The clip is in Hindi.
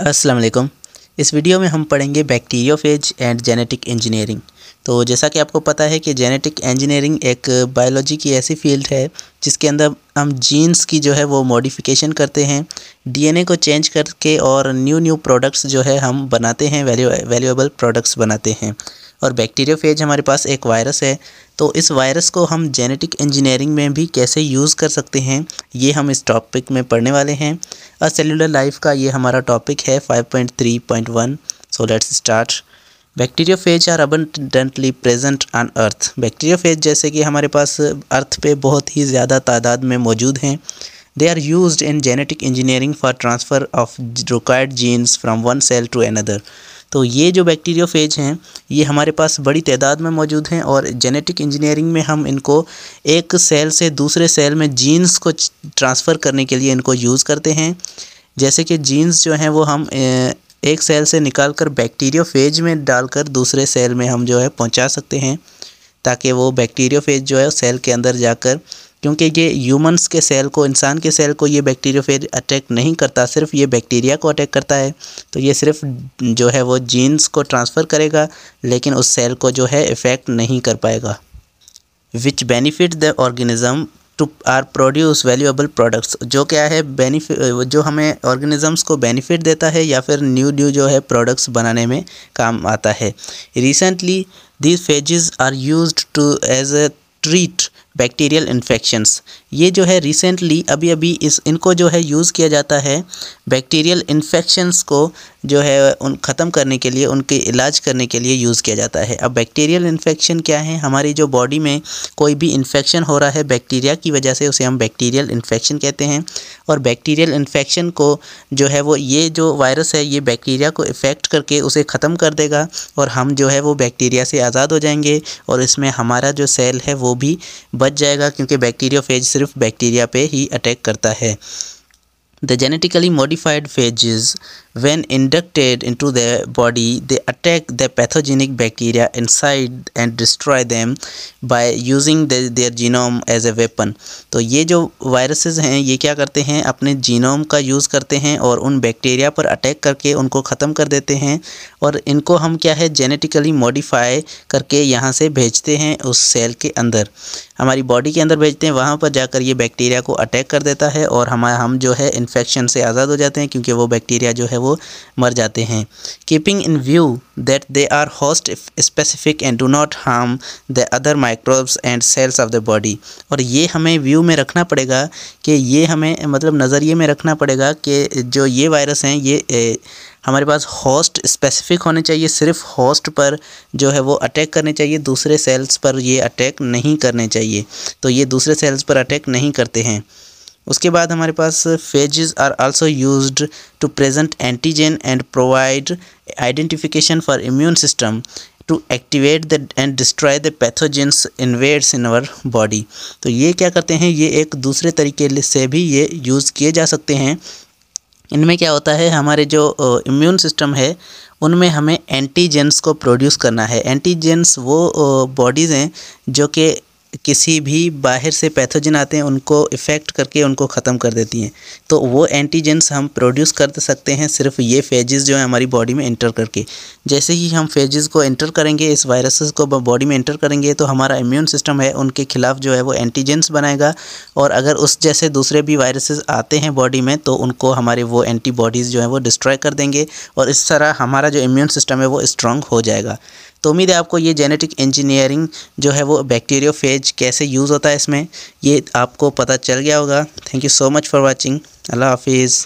अस्सलाम वालेकुम इस वीडियो में हम पढ़ेंगे बैक्टीरियोफेज एंड जेनेटिक इंजीनियरिंग तो जैसा कि आपको पता है कि जेनेटिक इंजीनियरिंग एक बायोलॉजी की ऐसी फील्ड है जिसके अंदर हम जीन्स की जो है वो मॉडिफिकेशन करते हैं डीएनए को चेंज करके और न्यू न्यू प्रोडक्ट्स जो है हम बनाते हैं वैल्यू वैल्यूएबल प्रोडक्ट्स बनाते हैं और बैक्टीरियोफेज हमारे पास एक वायरस है तो इस वायरस को हम जेनेटिक इंजीनियरिंग में भी कैसे यूज़ कर सकते हैं ये हम इस टॉपिक में पढ़ने वाले हैं और सेलुलर लाइफ का ये हमारा टॉपिक है 5.3.1 so let's start bacteriophage are abundantly present on earth bacteriophage जैसे कि हमारे पास अर्थ पे बहुत ही ज़्यादा तादाद में मौजूद हैं they are use in genetic engineering for transfer of required genes from one cell to another तो ये जो बैक्टीरियोफेज हैं ये हमारे पास बड़ी तादाद में मौजूद हैं और जेनेटिक इंजीनियरिंग में हम इनको एक सेल से दूसरे सेल में जीन्स को ट्रांसफ़र करने के लिए इनको यूज़ करते हैं जैसे कि जीन्स जो हैं वो हम एक सेल से निकाल कर बैक्टीरियोफेज में डालकर दूसरे सेल में हम जो है पहुंचा सकते हैं ताकि वो बैक्टीरियोफेज जो है सेल के अंदर जाकर क्योंकि ये ह्यूमंस के सेल को इंसान के सेल को ये फिर अटैक नहीं करता सिर्फ ये बैक्टीरिया को अटैक करता है तो ये सिर्फ जो है वो जीन्स को ट्रांसफ़र करेगा लेकिन उस सेल को जो है इफ़ेक्ट नहीं कर पाएगा which benefit the organism to are produce valuable products जो क्या है बेनिफिट जो हमें ऑर्गेनिजम्स को बेनिफिट देता है या फिर न्यू न्यू जो है प्रोडक्ट्स बनाने में काम आता है recently these phages are use to as a treat bacterial infections ये जो है रिसेंटली अभी अभी इस इनको जो है यूज़ किया जाता है बैक्टीरियल इन्फेक्शंस को जो है उन ख़त्म करने के लिए उनके इलाज करने के लिए यूज़ किया जाता है अब बैक्टीरियल इन्फेक्शन क्या है हमारी जो बॉडी में कोई भी इन्फेक्शन हो रहा है बैक्टीरिया की वजह से उसे हम बैक्टीरियल इन्फेक्शन कहते हैं और बैक्टीरियल इन्फेक्शन को जो है वो ये जो वायरस है ये बैक्टीरिया को इफ़ेक्ट करके उसे ख़त्म कर देगा और हम जो है वो बैक्टीरिया से आज़ाद हो जाएंगे और इसमें हमारा जो सेल है वो भी बच जाएगा क्योंकि बैक्टीरिया फेज सिर्फ बैक्टीरिया पे ही अटैक करता है the genetically modified phages When inducted into the body, they attack the pathogenic bacteria inside and destroy them by using the, their genome as a weapon. तो ये जो वायरसेस हैं ये क्या करते हैं अपने जीनोम का यूज़ करते हैं और उन बैक्टीरिया पर अटैक करके उनको ख़त्म कर देते हैं और इनको हम क्या है जेनेटिकली मॉडिफाई करके यहाँ से भेजते हैं उस सेल के अंदर हमारी बॉडी के अंदर भेजते हैं वहाँ पर जाकर ये बैक्टीरिया को अटैक कर देता है और हम हम जो है इन्फेक्शन से आज़ाद हो जाते हैं क्योंकि वो बैक्टीरिया जो है वो वो मर जाते हैं keeping in view that they are host specific and do not harm the other microbes and cells of the body और ये हमें व्यू में रखना पड़ेगा कि ये हमें मतलब नज़रिए में रखना पड़ेगा कि जो ये वायरस हैं ये ए, हमारे पास होस्ट स्पेसिफिक होने चाहिए सिर्फ होस्ट पर जो है वो अटैक करने चाहिए दूसरे सेल्स पर ये अटैक नहीं करने चाहिए तो ये दूसरे सेल्स पर अटैक नहीं करते हैं उसके बाद हमारे पास phages are also used to present antigen and provide identification for immune system to activate the and destroy the pathogens invades in our body तो ये क्या करते हैं ये एक दूसरे तरीके से भी ये यूज़ किए जा सकते हैं इनमें क्या होता है हमारे जो इम्यून सिस्टम है उनमें हमें एंटीजेंस को प्रोड्यूस करना है एंटीजेंस वो बॉडीज़ हैं जो कि किसी भी बाहर से पैथोजन आते हैं उनको इफ़ेक्ट करके उनको ख़त्म कर देती हैं तो वो एंटीजेंस हम प्रोड्यूस कर सकते हैं सिर्फ ये फेजेस जो है हमारी बॉडी में एंटर करके जैसे ही हम फेजेस को एंटर करेंगे इस वायरसेस को बॉडी में एंटर करेंगे तो हमारा इम्यून सिस्टम है उनके खिलाफ जो है वो एंटीजेंस बनाएगा और अगर उस जैसे दूसरे भी वायरसेज आते हैं बॉडी में तो उनको हमारे वो एंटीबॉडीज़ जो हैं वो डिस्ट्रॉय कर देंगे और इस तरह हमारा जो इम्यून सिस्टम है वो स्ट्रॉन्ग हो जाएगा तो उम्मीद है आपको ये जेनेटिक इंजीनियरिंग जो है वो बैक्टीरियोफेज कैसे यूज़ होता है इसमें ये आपको पता चल गया होगा thank you so much for watching अल्लाह हाफिज़